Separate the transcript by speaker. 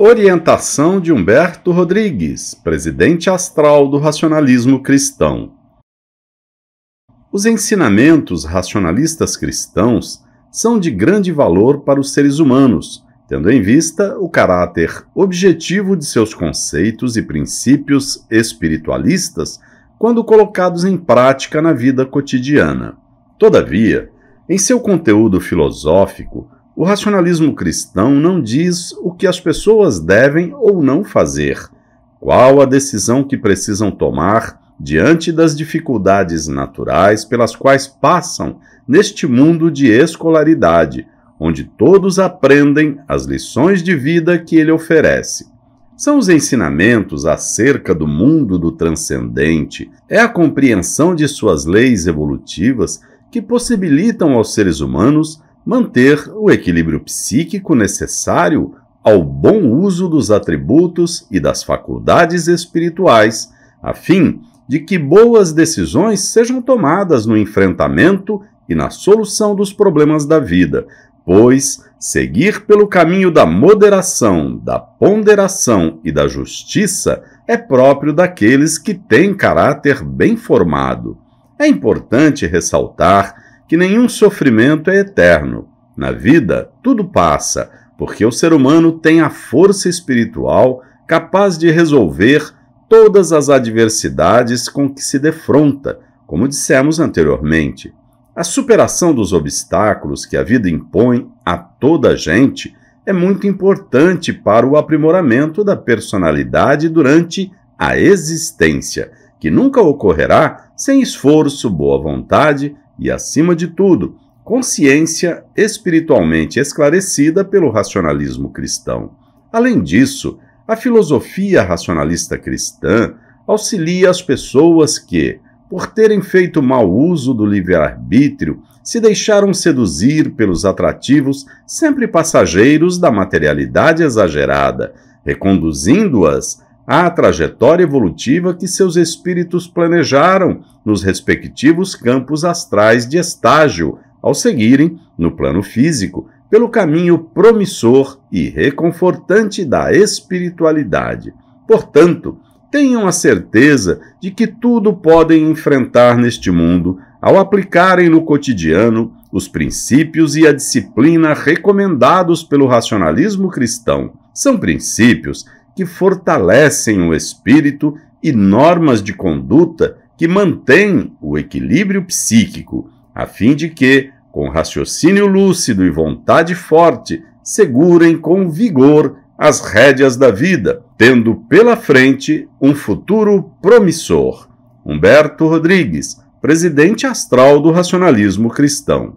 Speaker 1: Orientação de Humberto Rodrigues, presidente astral do racionalismo cristão. Os ensinamentos racionalistas cristãos são de grande valor para os seres humanos, tendo em vista o caráter objetivo de seus conceitos e princípios espiritualistas quando colocados em prática na vida cotidiana. Todavia, em seu conteúdo filosófico, o racionalismo cristão não diz o que as pessoas devem ou não fazer, qual a decisão que precisam tomar diante das dificuldades naturais pelas quais passam neste mundo de escolaridade, onde todos aprendem as lições de vida que ele oferece. São os ensinamentos acerca do mundo do transcendente, é a compreensão de suas leis evolutivas que possibilitam aos seres humanos manter o equilíbrio psíquico necessário ao bom uso dos atributos e das faculdades espirituais, a fim de que boas decisões sejam tomadas no enfrentamento e na solução dos problemas da vida, pois seguir pelo caminho da moderação, da ponderação e da justiça é próprio daqueles que têm caráter bem formado. É importante ressaltar que nenhum sofrimento é eterno. Na vida, tudo passa, porque o ser humano tem a força espiritual capaz de resolver todas as adversidades com que se defronta, como dissemos anteriormente. A superação dos obstáculos que a vida impõe a toda a gente é muito importante para o aprimoramento da personalidade durante a existência, que nunca ocorrerá sem esforço, boa vontade e, acima de tudo, consciência espiritualmente esclarecida pelo racionalismo cristão. Além disso, a filosofia racionalista cristã auxilia as pessoas que, por terem feito mau uso do livre-arbítrio, se deixaram seduzir pelos atrativos sempre passageiros da materialidade exagerada, reconduzindo-as à trajetória evolutiva que seus espíritos planejaram nos respectivos campos astrais de estágio, ao seguirem, no plano físico, pelo caminho promissor e reconfortante da espiritualidade. Portanto, tenham a certeza de que tudo podem enfrentar neste mundo ao aplicarem no cotidiano os princípios e a disciplina recomendados pelo racionalismo cristão. São princípios que fortalecem o espírito e normas de conduta que mantêm o equilíbrio psíquico, a fim de que, com raciocínio lúcido e vontade forte, segurem com vigor as rédeas da vida, tendo pela frente um futuro promissor. Humberto Rodrigues, presidente astral do racionalismo cristão.